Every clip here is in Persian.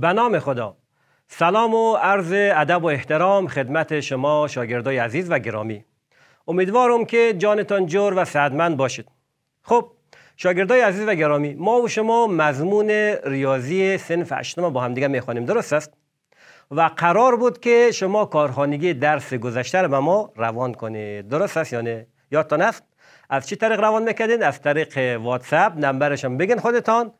به نام خدا سلام و عرض ادب و احترام خدمت شما شاگردای عزیز و گرامی امیدوارم که جانتان جور و سعدمند باشید خب شاگردای عزیز و گرامی ما و شما مضمون ریاضی سنف هشتم با هم میخوانیم درست است و قرار بود که شما کارخانگی درس گذشته رو به ما روان کنید درست است یا نه یادتان است از چی طریق روان میکردین از طریق واتساپ نمبرشم بگین خودتان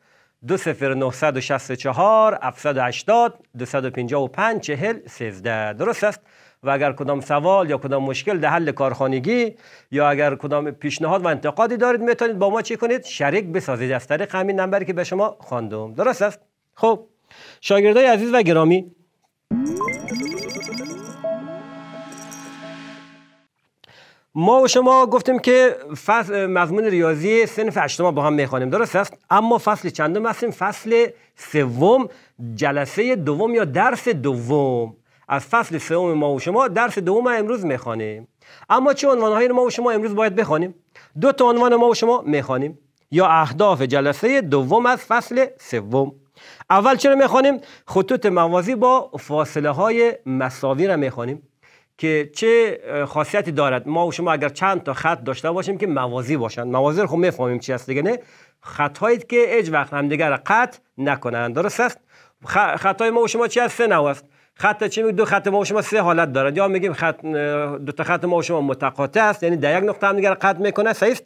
20964 780 255 40 13 درست است و اگر کدام سوال یا کدام مشکل در حل کارخانگی یا اگر کدام پیشنهاد و انتقادی دارید میتونید با ما چی کنید شریک بسازید از طریق همین نمبری که به شما خواندم درست است خب شاگردای عزیز و گرامی ما و شما گفتیم که فصل مضمون ریاضی سنف هشتم با هم میخوانیم درست است اما فصل چندم هستیم فصل سوم جلسه دوم یا درس دوم از فصل سوم ما و شما درس دوم امروز میخوانیم اما چه عنوانهایی ما و شما امروز باید بخوانیم دو تا عنوان ما و شما میخوانیم یا اهداف جلسه دوم از فصل سوم اول چرا میخوانیم خطوط موازی با فاصله های مساوی را میخوانیم که چه خاصیتی دارد ما و شما اگر چند تا خط داشته باشیم که موازی باشند موازی رو خب میفهمیم چی هست دیگه نه خطهایی که هیچ وقت همدیگر قطع نکنند درست است های ما و شما چی هست سه نو است خط چی دو خط ما و شما سه حالت دارد یا میگیم خط دو تا خط ما و شما متقاطع است یعنی در یک نقطه همدیگر قطع میکنه صحیح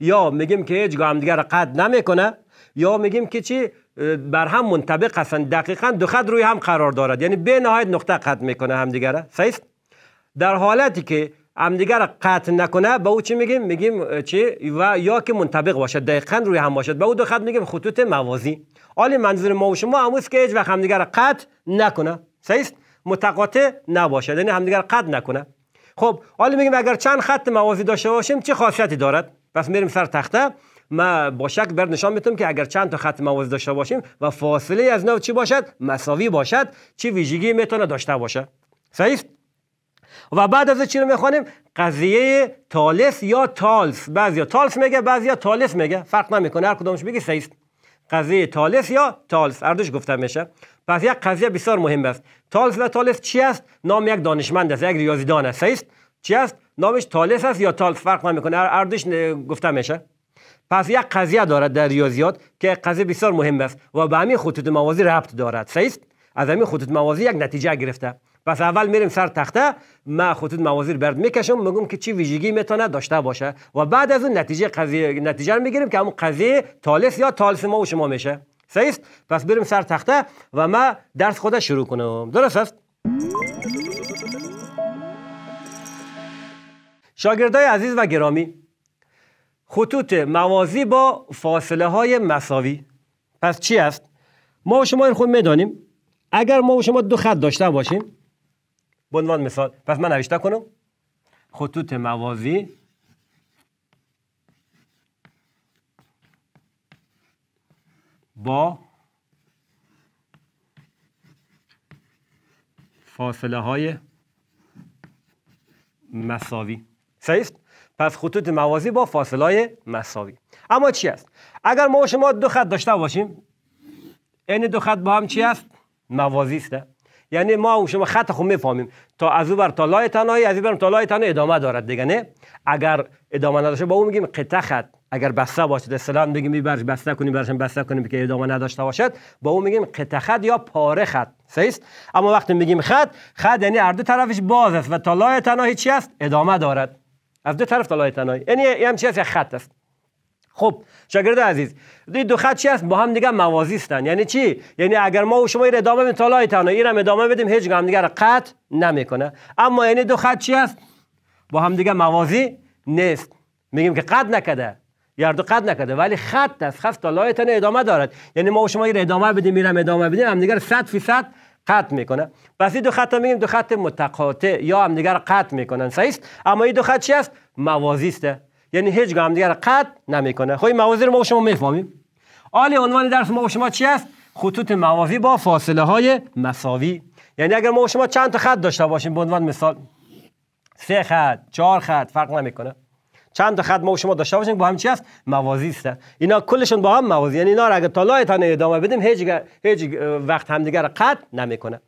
یا میگیم که هم همدیگر قطع نمیکنه یا میگیم که چی بر هم منطبق هستند دقیقا دو خط روی هم قرار دارد یعنی به نقطه قطع میکنه همدیگره صحیح در حالتی که همدیگر قطع نکنه به او چی میگیم میگیم چی و یا که منطبق باشد دقیقا روی هم باشد به او دو خط میگیم خطوط موازی حالی منظور ما و شما هموست که هیچ وقت همدیگر قطع نکنه صحیح متقاطع نباشد یعنی همدیگر قطع نکنه خب حالی میگیم اگر چند خط موازی داشته باشیم چه خاصیتی دارد پس میریم سر تخته ما با شک بر نشان میتونم که اگر چند تا خط موازی داشته باشیم و فاصله از نو چی باشد مساوی باشد چه ویژگی میتونه داشته باشه صحیح و بعد از چی رو میخوانیم قضیه تالس یا تالس بعضیا تالس میگه بعضیا تالس میگه فرق نمیکنه هر کدومش بگی است قضیه تالس یا تالس اردوش گفته میشه پس یک قضیه بسیار مهم است تالس و تالس چی است نام یک دانشمند است یک ریاضیدان است سیست چی است نامش تالس است یا تالس فرق نمیکنه اردوش گفته میشه پس یک قضیه دارد در ریاضیات که قضیه بسیار مهم است و به همین خطوط موازی ربط دارد است از همین خطوط موازی یک نتیجه گرفته پس اول میریم سر تخته ما خطوط موازی برد میکشم میگم که چی ویژگی میتونه داشته باشه و بعد از اون نتیجه قضیه نتیجه رو میگیریم که اون قضیه تالس یا تالس ما و شما میشه صحیح پس بریم سر تخته و ما درس خودش شروع کنم درست است شاگردای عزیز و گرامی خطوط موازی با فاصله های مساوی پس چی است ما و شما این خود میدانیم اگر ما شما دو خط داشته باشیم به عنوان مثال پس من نوشته کنم خطوط موازی با فاصله های مساوی صحیح پس خطوط موازی با فاصله های مساوی اما چی است اگر ما شما دو خط داشته باشیم این دو خط با هم چی است موازی است یعنی ما شما خط خو میفهمیم تا از او بر تا لای تنهایی از او بر تا لای تنهایی ادامه دارد دیگه نه اگر ادامه نداشته با او میگیم قطع خط اگر بسته باشد سلام میگیم برش بسته کنیم برش بسته کنیم که ادامه نداشته باشد با او میگیم قطع خط یا پاره خط سیست اما وقتی میگیم خط خط یعنی هر دو طرفش باز است و تا لای تنهایی چی است ادامه دارد از دو طرف تا لای تنهایی یعنی همچی است خط است خب شاگرد عزیز دو خط چی هست با هم دیگه موازی هستن یعنی چی یعنی اگر ما و شما این ادامه بدیم تا این را ادامه بدیم هیچ هم دیگه نمیکنه اما یعنی دو خط چی است با هم دیگه موازی نیست میگیم که قد نکده دو قد نکده ولی خط است خط تا تنا ادامه دارد یعنی ما و شما این ادامه بدیم میرم ادامه بدیم هم دیگه 100 درصد قطع میکنه پس این دو خط میگیم دو خط متقاطع یا هم دیگه قطع میکنن صحیح اما این دو خط چی است موازی است یعنی هیچ گام دیگر قطع نمیکنه خب این موازی رو ما شما میفهمیم آلی عنوان درس ما و شما چی است خطوط موازی با فاصله های مساوی یعنی اگر ما و شما چند تا خط داشته باشیم به عنوان مثال سه خط چهار خط فرق نمیکنه چند تا خط ما شما داشته باشیم با هم چی است موازی است اینا کلشون با هم موازی یعنی اینا اگه تا لایتن ادامه بدیم هیچ هیچ وقت همدیگه رو قطع نمیکنه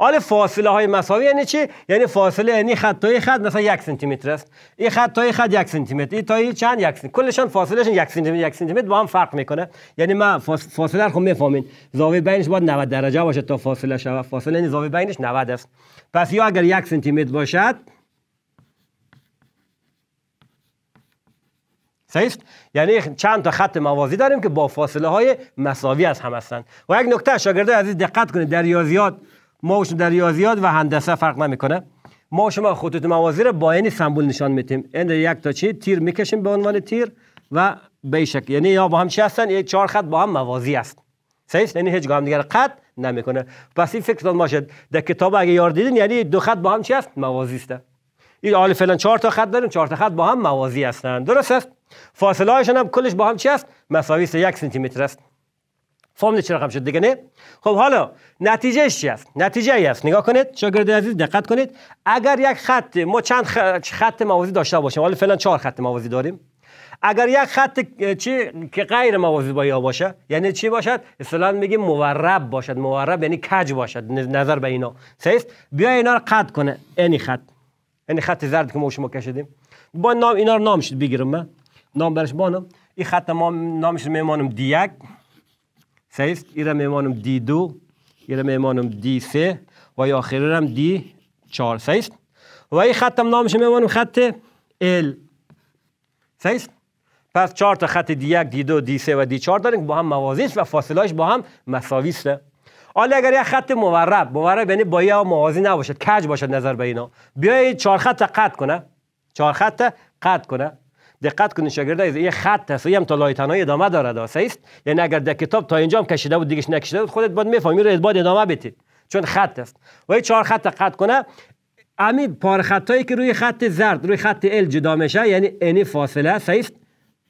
حالا فاصله های مساوی یعنی چی یعنی فاصله یعنی خط تا خط مثلا یک سانتی متر است این خط تا خط یک سانتی متر این تا چند یک سانتی کلشان فاصله شون یک سانتی یک سانتی متر با هم فرق میکنه یعنی ما فاصله رو خب میفهمین زاویه بینش باید 90 درجه باشه تا فاصله شود فاصله یعنی زاویه بینش 90 است پس یا اگر یک سانتی متر باشد سیست یعنی چند تا خط موازی داریم که با فاصله های مساوی از هم هستند و یک نکته شاگردای عزیز دقت کنید در ریاضیات ما و شما در ریاضیات و هندسه فرق نمیکنه ما و شما خطوط موازی رو با این سمبول نشان میتیم این یک تا چی تیر میکشیم به عنوان تیر و به یعنی یا با هم چی هستن یک چهار خط با هم موازی است صحیح یعنی هیچ گام دیگر قط نمیکنه پس این فکرتون باشد در کتاب اگه یار دیدین یعنی دو خط با هم چی است موازی است این حال فعلا چهار تا خط داریم چهار تا خط با هم موازی هستند درست است فاصله هایشان هم کلش با هم چی است مساوی 1 سانتی متر است فرمول چرا رقم شد دیگه نه خب حالا نتیجه چی است نتیجه ای است نگاه کنید شاگرد عزیز دقت کنید اگر یک خط ما چند خط موازی داشته باشیم حالا فعلا چهار خط موازی داریم اگر یک خط چی که غیر موازی با یا باشه یعنی چی باشد اصلا میگیم مورب باشد مورب یعنی کج باشد نظر به اینا سیف بیا اینا رو قد کنه این خط این خط زرد که ما شما کشیدیم با نام اینا رو نامش بگیرم من نام برش این خط ما نامش میمانم دیگ سیس، ایره میمانم دی دو ایره میمانم دی سه و یا آخری هم دی چهار سیست و این هم نامش میمانم خط ال سیست پس چهار تا خط دی یک دی دو دی سه و دی چار داریم با هم است و فاصلهش با هم مساوی حالا اگر یک خط مورب مورب یعنی با یه موازی نباشد کج باشد نظر به اینا بیایید چهار خط قط کنه چهار خط قط کنه دقت کنید شاگردا از این خط هم تا لایتنای ادامه داره صحیح است یعنی اگر در کتاب تا اینجا هم کشیده بود دیگه نکشیده بود خودت باید میفهمی رو ادباد ادامه بدید چون خط است و این چهار خط قطع کنه امید پار خطایی که روی خط زرد روی خط ال جدا میشه یعنی این فاصله صحیح است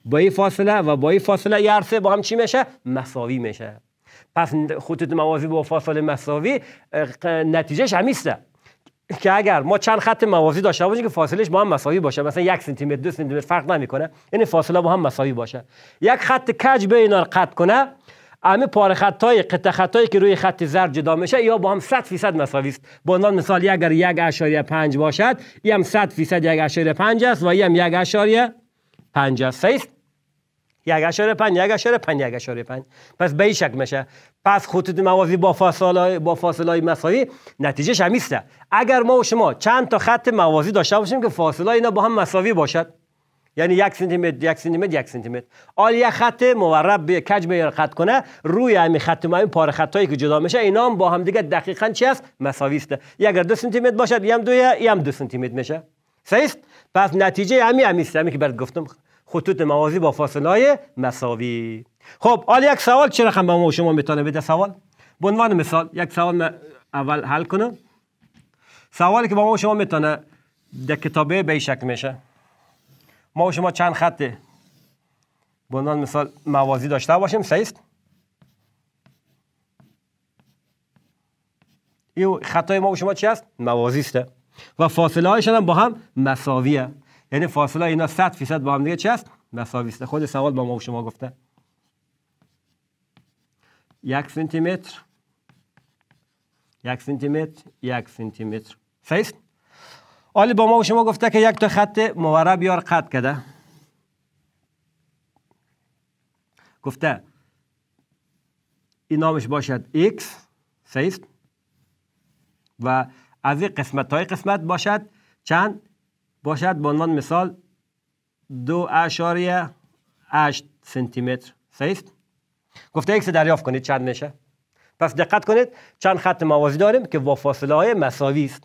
با این فاصله و با این فاصله یارسه، با هم چی میشه مساوی میشه پس خطوط موازی با فاصله مساوی نتیجهش همیسته که اگر ما چند خط موازی داشته باشیم که فاصلش با هم مساوی باشه مثلا یک سانتی متر دو سانتی متر فرق نمیکنه یعنی فاصله با هم مساوی باشه یک خط کج به اینا قطع کنه همه پاره های قطع هایی که روی خط زرد جدا میشه یا با هم 100 فیصد مساوی است به عنوان مثال اگر 1.5 باشد این هم 100 فیصد 1.5 است و این هم 1.5 است است یک اشاره پنج یک اشاره پنج یک اشاره پنج پس به این میشه پس خطوط موازی با فاصله با فاصله مساوی نتیجه همیسته اگر ما و شما چند تا خط موازی داشته باشیم که فاصله اینا با هم مساوی باشد یعنی یک سانتی متر یک سانتی متر یک سانتی متر آل یک خط مورب به کج به خط کنه روی همین خط ما این پاره خطایی که جدا میشه اینا هم با هم دیگه دقیقاً چی است مساوی است اگر دو سانتی متر باشد یم دو یم دو سانتی متر میشه صحیح پس نتیجه همین است همی که برات گفتم خطوط موازی با فاصله های مساوی خب حالا یک سوال چرا رقم به ما شما میتونه بده سوال به عنوان مثال یک سوال اول حل کنم سوالی که با ما شما میتونه در کتابه به شکل میشه ما شما چند خطه به عنوان مثال موازی داشته باشیم است. این خطای ما شما چی است؟ موازی است و فاصله هایشان هم با هم مساویه یعنی فاصله اینا 100 فیصد با هم دیگه چی است خود سوال با ما و شما گفته یک سانتی متر یک سانتی متر یک سانتی متر صحیح حالی با ما و شما گفته که یک تا خط مورب یار قطع کده. گفته این نامش باشد x صحیح و از این قسمت های قسمت باشد چند باشد به عنوان مثال دو اشاریه هشت سنتیمتر صحیح گفته ایکس دریافت کنید چند میشه پس دقت کنید چند خط موازی داریم که با فاصله های مساوی است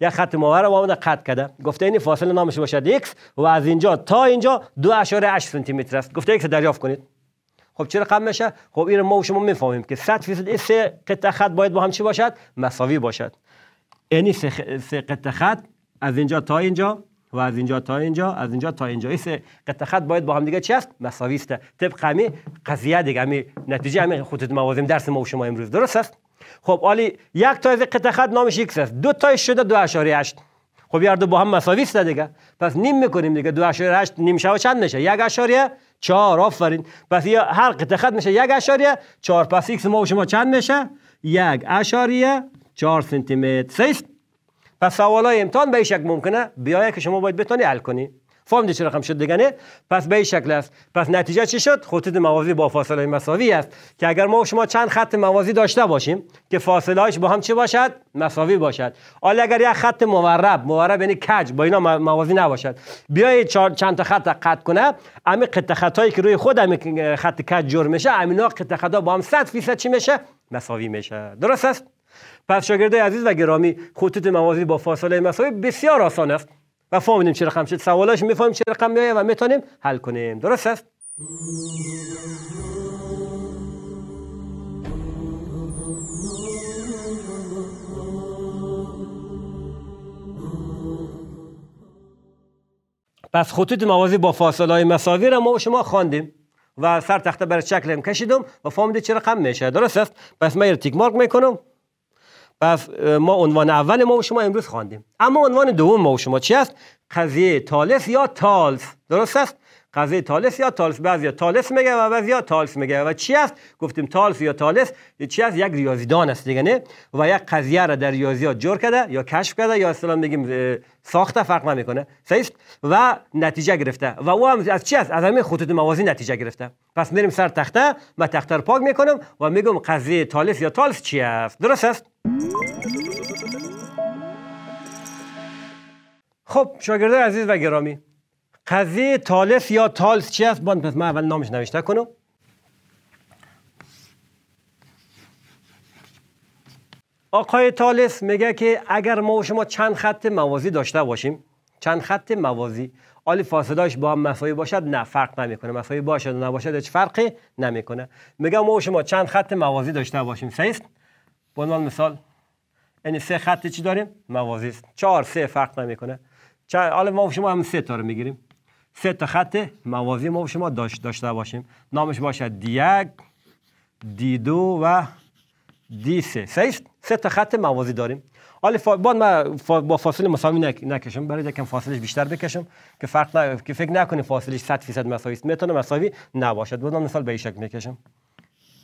یک خط موازی رو با قطع کرده گفته این فاصله نامش باشد ایکس و از اینجا تا اینجا دو اشاره 8 سانتی متر است گفته ایکس دریافت کنید خب چرا رقم میشه خب این ما و شما میفهمیم که 100 فیصد سه قطعه خط باید با هم چی باشد مساوی باشد یعنی سه قطعه خط از اینجا تا اینجا و از اینجا تا اینجا از اینجا تا اینجا این قطع خط باید با هم دیگه چی است مساوی است طبق همین قضیه دیگه همین نتیجه همین خطوط موازیم درس ما و شما امروز درست است خب علی یک تا از قطع خط نامش x است دو تایش شده دو هشت. خب یار دو با هم مساوی است دیگه پس نیم میکنیم دیگه 2.8 نیم شوا چند میشه چهار آفرین پس یا هر قطع خط میشه چهار. پس x ما و شما چند میشه 1.4 سانتی متر پس های امتحان به ممکنه بیایه که شما باید بتانی حل کنی فهمیدی چه رقم شد دیگه پس به شکل است پس نتیجه چی شد خطوط موازی با فاصله مساوی است که اگر ما شما چند خط موازی داشته باشیم که فاصله هاش با هم چی باشد مساوی باشد حالا اگر یک خط مورب مورب یعنی کج با اینا موازی نباشد بیای چند تا خط قطع کنه همین قطع خطایی که روی خود همین خط کج جور میشه همینا قطع خطا با هم 100 فیصد چی میشه مساوی میشه درست است پس شاگردای عزیز و گرامی خطوط موازی با فاصله مساوی بسیار آسان است و فهمیدیم چه رقم شد سوالاش میفهمیم چه رقم میایه و میتونیم حل کنیم درست است پس خطوط موازی با فاصله های مساوی را ما شما خواندیم و سر تخته برای شکل کشیدم و فهمیدیم چه رقم میشه درست است پس من تیک مارک میکنم و ما عنوان اول ما و شما امروز خواندیم اما عنوان دوم ما و شما چی است قضیه تالس یا تالس درست است قضیه تالس یا تالس یا تالس میگه و یا تالس میگه و چی است گفتیم تالس یا تالس چی است یک ریاضیدان است دیگه نه و یک قضیه را در ریاضیات جور کرده یا کشف کرده یا اصلا میگیم ساخته فرق نمیکنه صحیح و نتیجه گرفته و او هم از چی است از همین خطوط موازی نتیجه گرفته پس میریم سر تخته من تخته پاک میکنم و میگم قضیه تالس یا تالس چی است درست است خب شاگردای عزیز و گرامی قضیه تالس یا تالس چی است بند پس من اول نامش نوشته کنم آقای تالس میگه که اگر ما و شما چند خط موازی داشته باشیم چند خط موازی آل فاصلهاش با هم مساوی باشد نه فرق نمیکنه مساوی باشد و نباشد هیچ فرقی نمیکنه میگه ما و شما چند خط موازی داشته باشیم سه است به عنوان مثال این یعنی سه خط چی داریم موازی است چهار سه فرق نمیکنه حالا ما شما هم سه تا رو میگیریم سه تا خط موازی ما شما داشته باشیم نامش باشد دی دی دو و دی سه سه تا خط موازی داریم حالا فا... با با فاصله مساوی نکشم برای یکم فاصلش بیشتر بکشم که فرق که فکر نکنی فاصله 100 درصد مساوی است میتونه مساوی نباشد بودم مثال به این شکل میکشم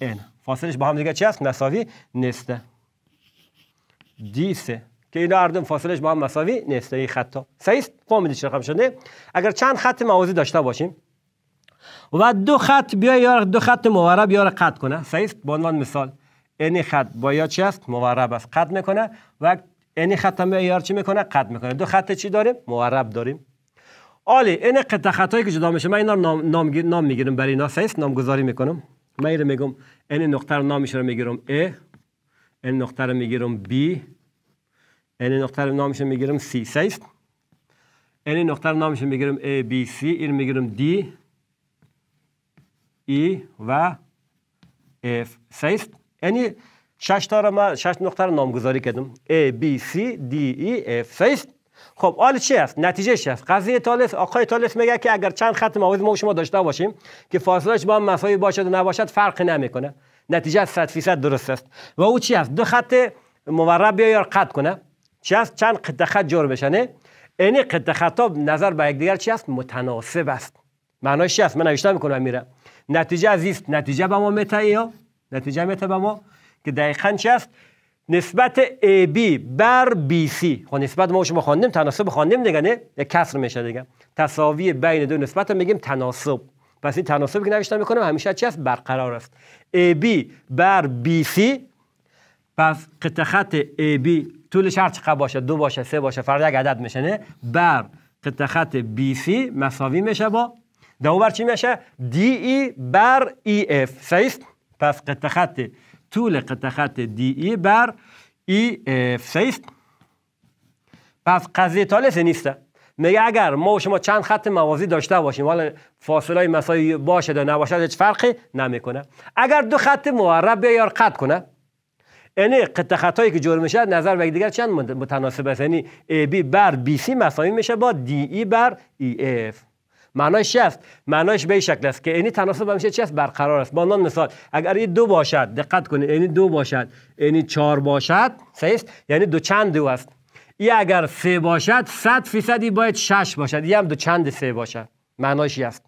این فاصلش با هم دیگه چی است مساوی نیست دی سه که این هر فاصلش با هم مساوی نیست این خطا صحیح فهمیدید رقم شده اگر چند خط موازی داشته باشیم و دو خط بیا دو خط مورب یا قد کنه صحیح به عنوان مثال این خط با یا چی است مورب است قد میکنه و این خط هم یا چی میکنه قد میکنه دو خط چی داریم مورب داریم عالی این قطع خطایی که جدا میشه من اینا نام نام, نام میگیرم برای اینا صحیح نامگذاری میکنم من میگم این نقطه رو نامش رو میگیرم A این نقطه رو میگیرم B این نقطه رو نامش میگیرم C است این نقطه رو نامش میگیرم A B C این میگیرم D E و F 6 یعنی شش تا رو من شش نقطه رو نامگذاری کردم A B C D E F 6 خب حال چی است نتیجه چی است قضیه تالس آقای تالس میگه که اگر چند خط موازی ما شما داشته باشیم که فاصلهش با هم مساوی باشد و نباشد فرقی نمیکنه نتیجه 100 درست است و او چی است دو خط مورب یا قطع کنه چی است چند قد خط جور بشنه این قد خطا نظر به یکدیگر چی است متناسب است معناش چی است من نوشته میکنم میره نتیجه عزیز نتیجه به ما میته یا نتیجه میته به ما که دقیقا چی است نسبت AB بر BC خب نسبت ما شما خواندیم تناسب خواندیم دیگه نه یک کسر میشه دیگه تساوی بین دو نسبت رو میگیم تناسب پس این تناسبی که نوشته میکنم همیشه چی است برقرار است AB بر BC پس قطع AB طول شرط چقدر باشه دو باشه سه باشه فرد یک عدد میشنه بر قطع خط بی سی مساوی میشه با دو بر چی میشه دی ای e بر ای e اف سیست پس قطع خط طول قطع خط دی ای e بر ای اف سیست پس قضیه تالس نیسته میگه اگر ما و شما چند خط موازی داشته باشیم حالا فاصله مساوی باشه یا نباشه هیچ فرقی نمیکنه اگر دو خط معرب بیار قطع کنه یعنی قطع خطایی که جور میشه نظر به دیگر چند متناسب است یعنی بی بر بی سی مساوی میشه با دی ای e بر ای e معناش چی است معناش به شکل است که یعنی تناسب همیشه چی است برقرار است با عنوان مثال اگر این دو باشد دقت کنید یعنی دو باشد یعنی چهار باشد است یعنی دو چند دو است ای اگر سه باشد 100 فیصدی باید 6 باشد ای هم دو چند سه باشد معناش این است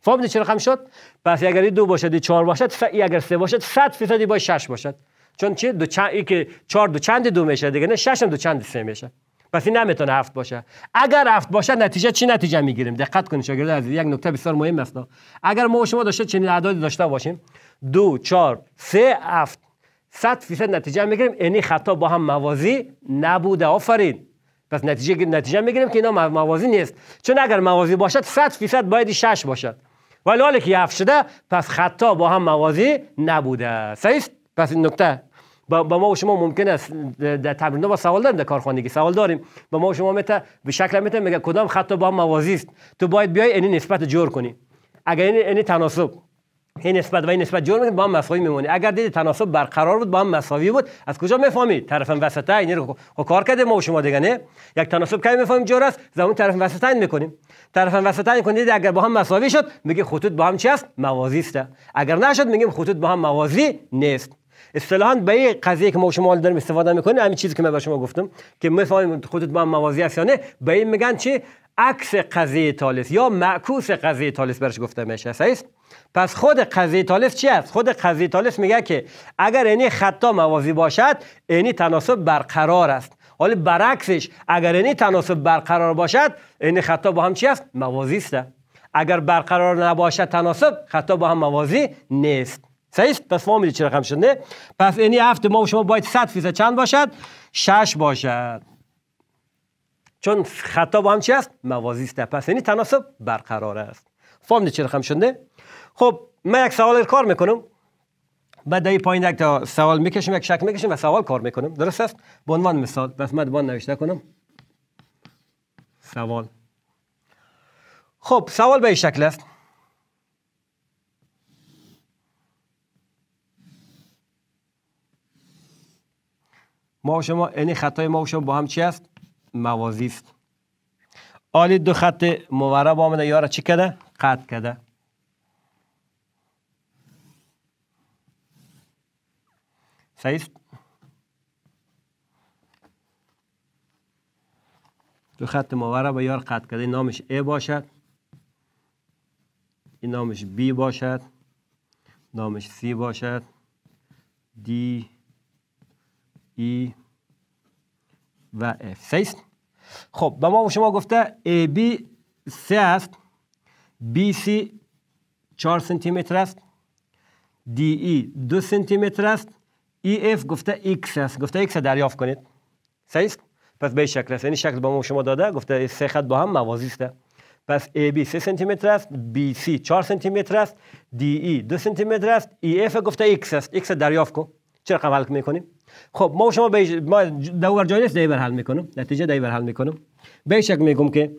فهمید چه رقم شد پس اگر این دو باشد ای چهار باشد ای اگر سه باشد 100 فیصدی باید 6 باشد چون چه دو چند ای که چهار دو چند دو میشه دیگه نه شش دو چند سه میشه پس این نمیتونه هفت باشه اگر هفت باشه نتیجه چی نتیجه میگیریم دقت کنید شاگرد عزیز یک نکته بسیار مهم است اگر ما و شما داشته چنین اعدادی داشته باشیم دو چهار سه هفت صد فیصد نتیجه میگیریم یعنی خطا با هم موازی نبوده آفرین پس نتیجه نتیجه میگیریم که اینا موازی نیست چون اگر موازی باشد 100 فیصد باید 6 باشد ولی حالا که هفت شده پس خطا با هم موازی نبوده صحیح پس این نکته با ما و شما ممکن است در تمرین با سوال داریم در کارخانگی سوال داریم با ما و شما متا به شکل میته میگه کدام خط با هم موازی است تو باید بیای این نسبت جور کنی اگر این این تناسب این نسبت و این نسبت جور میکنید با هم مساوی میمونه اگر دید تناسب برقرار بود با هم مساوی بود از کجا میفهمی طرف این رو کار کرده ما و شما دیگه نه یک تناسب کی میفهمیم جور است زمان طرف این میکنیم طرف این کنید اگر با هم مساوی شد میگه خطوط با هم چی است موازی است اگر نشد میگیم خطوط با هم موازی نیست اصطلاحا به این قضیه که ما شما داریم استفاده میکنیم همین چیزی که من به شما گفتم که مثلا خودت با موازی هست یا نه به این میگن چی عکس قضیه تالس یا معکوس قضیه تالس برش گفته میشه صحیح پس خود قضیه تالس چی است خود قضیه تالس میگه که اگر اینی خطا موازی باشد اینی تناسب برقرار است حالا برعکسش اگر اینی تناسب برقرار باشد اینی خطا با هم چی است موازی است اگر برقرار نباشد تناسب خطا با هم موازی نیست صحیح پس ما چی رقم شده پس اینی هفت ما شما باید 100 فیصد چند باشد 6 باشد چون خطا با هم چی است موازی است پس یعنی تناسب برقرار است فهم خب، چه رقم شده خب من یک سوال کار میکنم بعد در پایین یک تا سوال میکشیم یک شک میکشیم و سوال کار میکنم درست است به عنوان مثال بس من دوان نوشته کنم سوال خب سوال به این شکل است ما و شما یعنی خطای ما و شما با هم چی است موازی است آلی دو خط مورب آمده یا چی کده؟ قطع کرده صحیح دو خط مورب یار قطع کرده نامش A باشد این نامش بی باشد نامش سی باشد دی ای و اف است خب به ما شما گفته ای بی سه است بی سی چهار سانتی متر است دی ای e، دو سانتی متر است ای e، اف گفته ایکس است گفته ایکس دریافت کنید صحیح است پس به شکل است یعنی شکل به ما شما داده گفته سه خط با هم موازی است پس AB 3 سانتی متر است BC 4 سانتی متر است DE 2 سانتی متر است EF گفته X است X دریافت کن چرا رقم حل میکنیم خب ما شما بیش ما دور جانس دیبر حل میکنم نتیجه دیبر حل میکنم به میگم که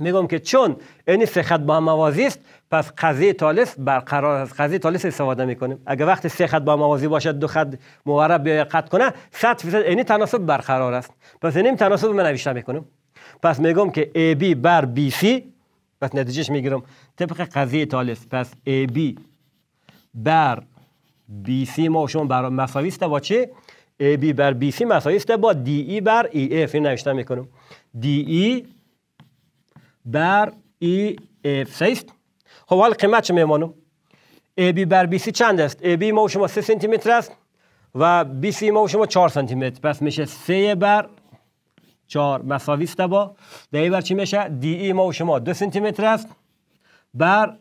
میگم که چون این سه خط با هم موازی است پس قضیه تالس برقرار از قضیه تالس استفاده میکنیم اگر وقت سه خط با هم موازی باشد دو خط مورب بیاید قط کنه 100 درصد این تناسب برقرار است پس این تناسب من نوشته میکنم پس میگم که AB بر BC پس نتیجهش میگیرم طبق قضیه تالس پس AB بر BC ما شما بر مساوی است با چه AB بر BC مساوی است با DE بر EF این نوشته میکنم DE بر EF است خب حال قیمت چه میمانم AB بر BC چند است AB ما شما 3 سانتی متر است و BC ما شما 4 سانتی متر پس میشه 3 بر 4 مساوی است با در بر چی میشه DE ما شما 2 سانتی متر است بر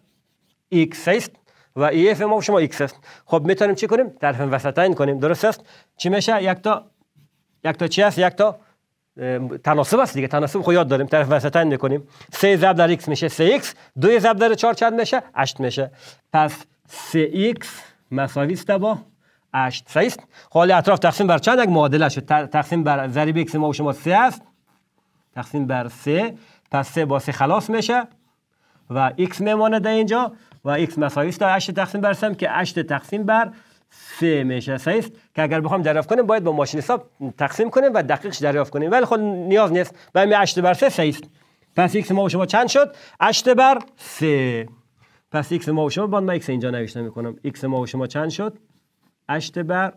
X است و ای اف ما شما ایکس است خب میتونیم چی کنیم طرف وسطین کنیم درست است چی میشه یک تا یک تا چی یک تا تناسب است دیگه تناسب خو خب یاد داریم طرف وسطین میکنیم سه ضرب در x میشه سه x دو ضرب در 4 چند میشه 8 میشه پس سه x مساوی است با 8 سه است خب اطراف تقسیم بر چند یک معادله شد تقسیم بر ایکس ما شما سه است تقسیم بر سه پس سه با خلاص میشه و x میمانه در اینجا و x مساویست تا 8 تقسیم بر سم که 8 تقسیم بر 3 میشه صحیح است که اگر بخوام دریافت کنیم باید با ماشین حساب تقسیم کنیم و دقیقش دریافت کنیم ولی خود خب نیاز نیست و همین 8 بر 3 سه است پس x ما و شما چند شد 8 بر 3 پس x ما و شما باید من x اینجا نوشته میکنم x ما و شما چند شد 8 بر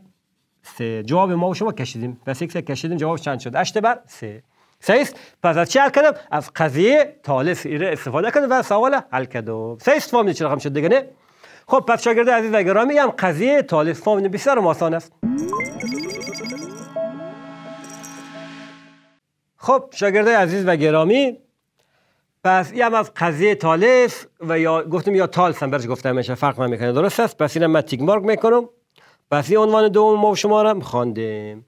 3 جواب ما و شما کشیدیم پس x کشیدیم جواب چند شد 8 بر 3 سیس پس از چی از قضیه تالس استفاده کردم و سوال حل کردم فام فهمیدی چرا هم شد دیگه نه خب پس شاگرد عزیز و گرامی هم قضیه تالس فام بسیار آسان است خب شاگرد عزیز و گرامی پس یه هم از قضیه تالس و یا گفتم یا تالس هم برش گفتم میشه فرق میکنه درست است پس اینم من تیک مارک میکنم پس این عنوان دوم ما شما خواندیم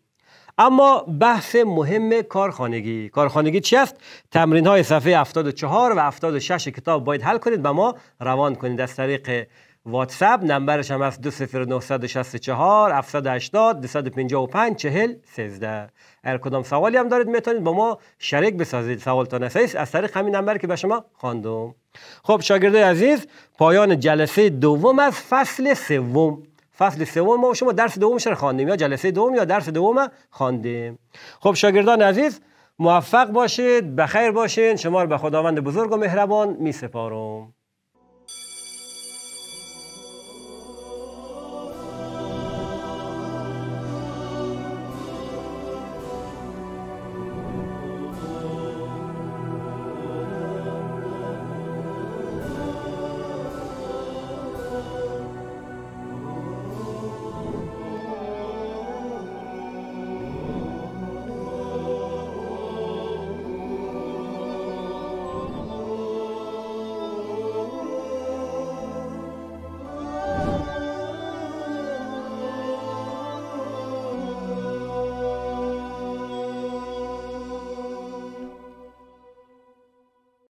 اما بحث مهم کارخانگی کارخانگی چی است تمرین های صفحه 74 و 76 کتاب باید حل کنید و ما روان کنید از طریق واتساپ نمبرش هم از 20964 780 255 40 13 هر کدام سوالی هم دارید میتونید با ما شریک بسازید سوالتان از طریق همین نمبر که به شما خواندم خب شاگرده عزیز پایان جلسه دوم از فصل سوم فصل سوم ما شما درس دوم رو خواندیم یا جلسه دوم یا درس دوم خواندیم خب شاگردان عزیز موفق باشید بخیر باشین شما رو به خداوند بزرگ و مهربان می سپارم